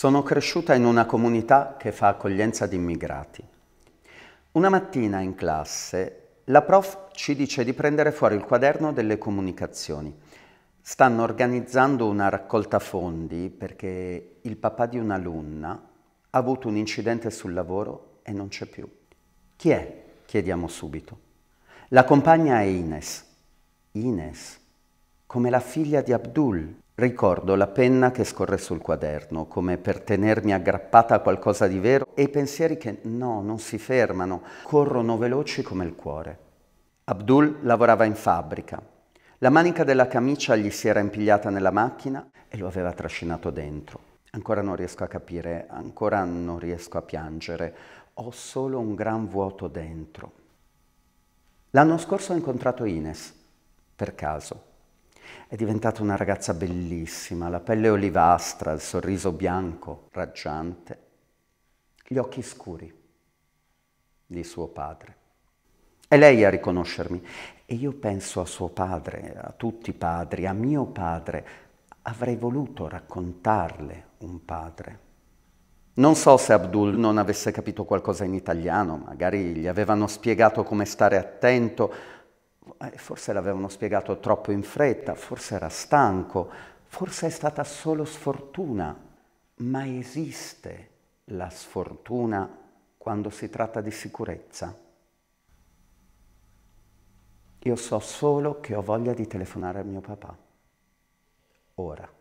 Sono cresciuta in una comunità che fa accoglienza di immigrati. Una mattina in classe la prof ci dice di prendere fuori il quaderno delle comunicazioni. Stanno organizzando una raccolta fondi perché il papà di un'alunna ha avuto un incidente sul lavoro e non c'è più. Chi è? chiediamo subito. La compagna è Ines. Ines, come la figlia di Abdul, Ricordo la penna che scorre sul quaderno, come per tenermi aggrappata a qualcosa di vero, e i pensieri che no, non si fermano, corrono veloci come il cuore. Abdul lavorava in fabbrica. La manica della camicia gli si era impigliata nella macchina e lo aveva trascinato dentro. Ancora non riesco a capire, ancora non riesco a piangere. Ho solo un gran vuoto dentro. L'anno scorso ho incontrato Ines, per caso. È diventata una ragazza bellissima, la pelle olivastra, il sorriso bianco, raggiante, gli occhi scuri di suo padre. È lei a riconoscermi e io penso a suo padre, a tutti i padri, a mio padre. Avrei voluto raccontarle un padre. Non so se Abdul non avesse capito qualcosa in italiano, magari gli avevano spiegato come stare attento eh, forse l'avevano spiegato troppo in fretta, forse era stanco, forse è stata solo sfortuna, ma esiste la sfortuna quando si tratta di sicurezza. Io so solo che ho voglia di telefonare a mio papà. Ora.